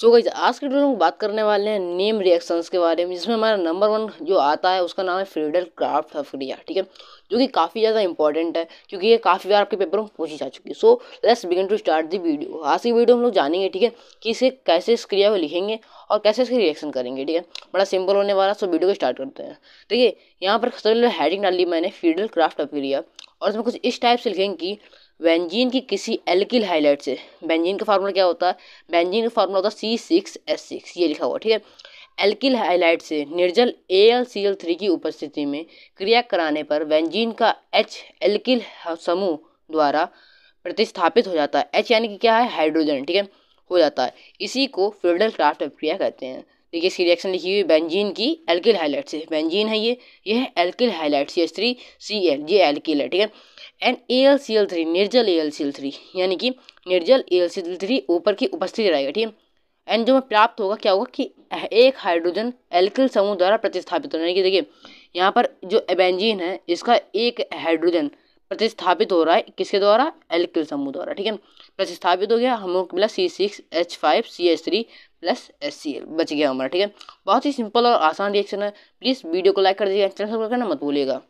सो गई आज के वीडियो में बात करने वाले हैं नेम रिएक्शंस के बारे में जिसमें हमारा नंबर वन जो आता है उसका नाम है फ्रीडल क्राफ्ट हफरिया ठीक है जो कि काफ़ी ज़्यादा इंपॉर्टेंट है क्योंकि ये काफ़ी बार आपके पेपर में पूछी जा चुकी है so let's begin to start the video आज की वीडियो हम लोग जानेंगे ठीक है कि इसे कैसे इस क्रिया को लिखेंगे और कैसे इसके रिएक्शन करेंगे ठीक है बड़ा सिंपल होने वाला सो वीडियो को स्टार्ट करते हैं ठीक है यहाँ पर हेडिंग डाल ली मैंने फ्रीडल क्राफ्ट हफरिया और इसमें कुछ इस टाइप से लिखेंगे कि बेंजीन की किसी एल्किल हाइलाइट से बेंजीन का फार्मूला क्या होता है बेंजीन का फार्मूला होता है सी सिक्स एस सिक्स ये लिखा हुआ ठीक है एल्किल हाइलाइट से निर्जल A L C L three की उपस्थिति में क्रिया कराने पर बेंजीन का एच एल्किल समूह द्वारा प्रतिस्थापित हो जाता है एच यानी कि क्या है हाइड्रोजन ठीक है हो जाता है इसी को फ्यूडल क्राफ्ट अभिक्रिया कहते हैं देखिए इसकी रिएक्शन लिखी हुई बेंजीन की एल्किल हाइलाइट से बेंजीन है ये ये है alkyl halide C S three C L ये एल्किल है ठीक है and A L C L three निर्जल A L C L three यानी कि निर्जल A L C L three ऊपर की उपस्थिति रहेगा ठीक है एंड जो हमें प्राप्त होगा क्या होगा कि एक हाइड्रोजन एल्किल समूह द्वारा प्रतिस्थापित होना यानी कि देखिए यहाँ पर जो एबेंजीन है इसका एक हाइड्रोजन प्रतिस्थापित हो रहा है किसके द्वारा एल्किल समूह द्वारा ठीक है प्रतिस्थापित हो गया हम लोग मिला C six H five C H three plus S C L बच गया हमारा ठीक है बहुत ही सिंपल और आसान रिएक्शन है प्लीज़ वीडियो को लाइक कर दीजिएगा चैनल सब्सक्राइब करना मत भूलिएगा